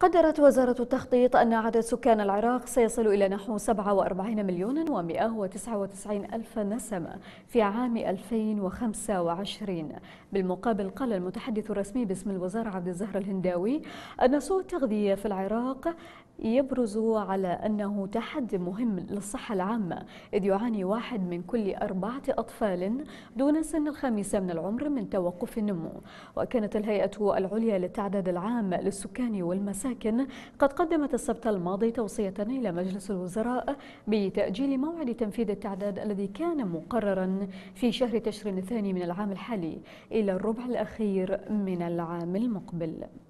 قدرت وزارة التخطيط أن عدد سكان العراق سيصل إلى نحو 47 مليون و199 ألف نسمة في عام 2025 بالمقابل قال المتحدث الرسمي باسم الوزارة عبد الزهر الهنداوي أن سوء التغذية في العراق يبرز على أنه تحدي مهم للصحة العامة إذ يعاني واحد من كل أربعة أطفال دون سن الخامسة من العمر من توقف النمو وكانت الهيئة العليا للتعداد العام للسكان والمساكن المساكن قد قدمت السبت الماضي توصية إلى مجلس الوزراء بتأجيل موعد تنفيذ التعداد الذي كان مقررا في شهر تشرين الثاني من العام الحالي إلى الربع الأخير من العام المقبل